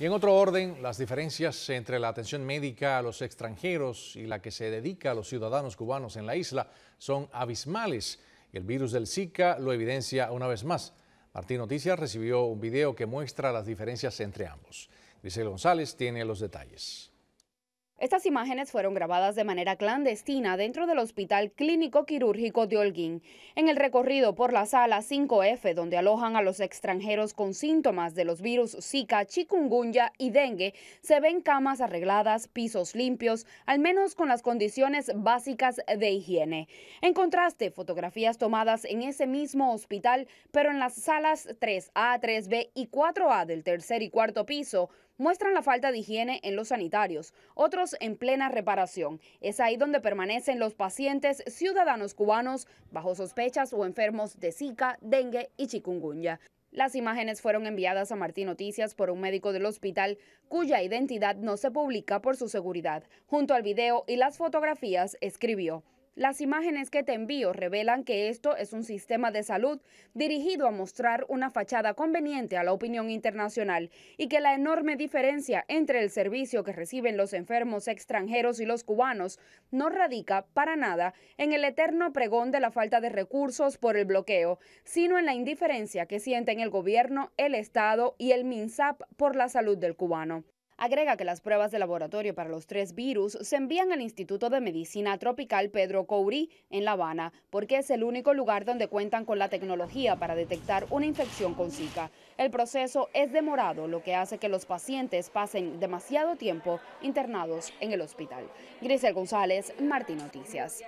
Y en otro orden, las diferencias entre la atención médica a los extranjeros y la que se dedica a los ciudadanos cubanos en la isla son abismales. el virus del Zika lo evidencia una vez más. Martín Noticias recibió un video que muestra las diferencias entre ambos. Grisel González tiene los detalles. Estas imágenes fueron grabadas de manera clandestina dentro del Hospital Clínico Quirúrgico de Holguín, en el recorrido por la sala 5F, donde alojan a los extranjeros con síntomas de los virus Zika, chikungunya y dengue. Se ven camas arregladas, pisos limpios, al menos con las condiciones básicas de higiene. En contraste, fotografías tomadas en ese mismo hospital, pero en las salas 3A, 3B y 4A del tercer y cuarto piso, muestran la falta de higiene en los sanitarios, otros en plena reparación. Es ahí donde permanecen los pacientes ciudadanos cubanos bajo sospechas o enfermos de Zika, dengue y chikungunya. Las imágenes fueron enviadas a Martín Noticias por un médico del hospital cuya identidad no se publica por su seguridad. Junto al video y las fotografías escribió, las imágenes que te envío revelan que esto es un sistema de salud dirigido a mostrar una fachada conveniente a la opinión internacional y que la enorme diferencia entre el servicio que reciben los enfermos extranjeros y los cubanos no radica para nada en el eterno pregón de la falta de recursos por el bloqueo, sino en la indiferencia que sienten el gobierno, el Estado y el MINSAP por la salud del cubano. Agrega que las pruebas de laboratorio para los tres virus se envían al Instituto de Medicina Tropical Pedro Couri, en La Habana, porque es el único lugar donde cuentan con la tecnología para detectar una infección con Zika. El proceso es demorado, lo que hace que los pacientes pasen demasiado tiempo internados en el hospital. Grisel González, Martín Noticias.